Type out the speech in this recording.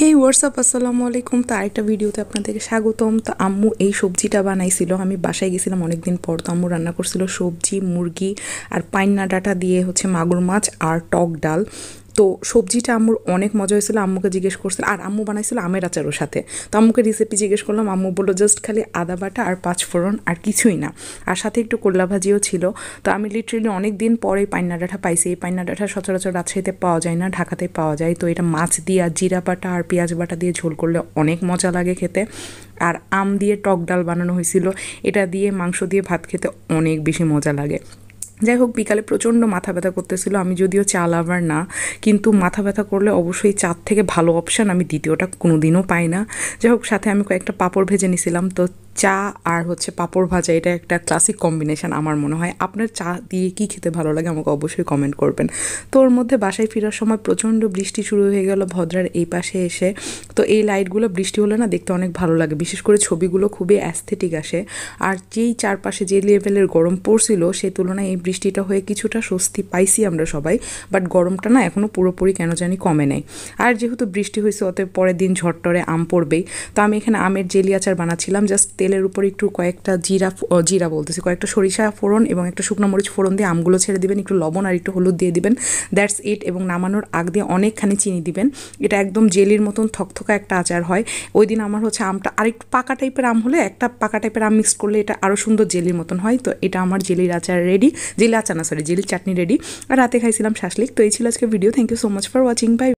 হে WhatsApp আসসালামু আলাইকুম তো আরেকটা ভিডিওতে আপনাদেরকে স্বাগতম তো আম্মু এই সবজিটা বানাইছিল আমি বাসায় গেছিলাম অনেকদিন পর তো আম্মু রান্না করছিল সবজি মুরগি আর পাইন্না ডাটা দিয়ে হচ্ছে মাগুর মাছ আর টক ডাল তো সবজিটা আম্মুর অনেক মজা হয়েছিল আম্মুকে জিজ্ঞেস করছিল আর আম্মু বানাইছিল আমের আচারের সাথে তো আম্মুকে রেসিপি জিজ্ঞেস করলাম আম্মু বললো জাস্ট খালি আদা বাটা আর পাঁচ ফোড়ন আর কিছুই না আর সাথে একটু কোল্লা ভাজিও ছিল তো আমি লিটারেলি অনেক দিন পরে এই পাইনা ডাঁটা পাইছি এই পাইনা ডাঁটা সচরাচর রাজশাহীতে পাওয়া যায় না ঢাকাতে পাওয়া যায় তো এটা মাছ দিয়ে আর জিরা বাটা আর পেঁয়াজ বাটা দিয়ে ঝোল করলে অনেক মজা লাগে খেতে আর আম দিয়ে টক ডাল বানানো হয়েছিল এটা দিয়ে মাংস দিয়ে ভাত খেতে অনেক বেশি মজা লাগে যাই হোক বিকালে প্রচণ্ড মাথা ব্যথা করতেছিল আমি যদিও চা লাভার না কিন্তু মাথা ব্যথা করলে অবশ্যই চার থেকে ভালো অপশান আমি দ্বিতীয়টা কোনোদিনও পাই না যাই হোক সাথে আমি কয়েকটা পাঁপড় ভেজে নিছিলাম তো চা আর হচ্ছে পাঁপড় ভাজা এটা একটা ক্লাসিক কম্বিনেশান আমার মনে হয় আপনার চা দিয়ে কি খেতে ভালো লাগে আমাকে অবশ্যই কমেন্ট করবেন তো ওর মধ্যে বাসায় ফেরার সময় প্রচণ্ড বৃষ্টি শুরু হয়ে গেল ভদ্রার এই পাশে এসে তো এই লাইটগুলো বৃষ্টি হলে না দেখতে অনেক ভালো লাগে বিশেষ করে ছবিগুলো খুবই অ্যাস্থেটিক আসে আর যেই চারপাশে যে লেভেলের গরম পড়ছিল সে তুলনায় এই বৃষ্টিটা হয়ে কিছুটা স্বস্তি পাইছি আমরা সবাই বাট গরমটা না এখনও পুরোপুরি কেন জানি কমে নেই আর যেহেতু বৃষ্টি হয়েছে অতএব পরের দিন ঝটটরে আম পড়বেই তো আমি এখানে আমের জেলি আচার বানাচ্ছিলাম জাস্ট তেলের উপর একটু কয়েকটা জিরা জিরা বলতেছি কয়েকটা সরিষা ফোড়ন এবং একটা শুকনো মরিচ ফোড়ন দিয়ে আমগুলো ছেড়ে দিবেন একটু লবণ আর একটু হলুদ দিয়ে দিবেন দ্যাটস ইট এবং নামানোর আগ দিয়ে অনেকখানি চিনি দিবেন এটা একদম জেলির মতন থকথকা একটা আচার হয় ওই দিন আমার হচ্ছে আমটা আরেকটু পাকা টাইপের আম হলে একটা পাকা টাইপের আম মিক্স করলে এটা আরও সুন্দর জেলির মতন হয় তো এটা আমার জেলির আচার রেডি জিলা চানা সরি জিল চাটনি রেডি আর রাতে খাইছিলাম শাসলিক তো এই ছিল আজকে video thank you so much for watching by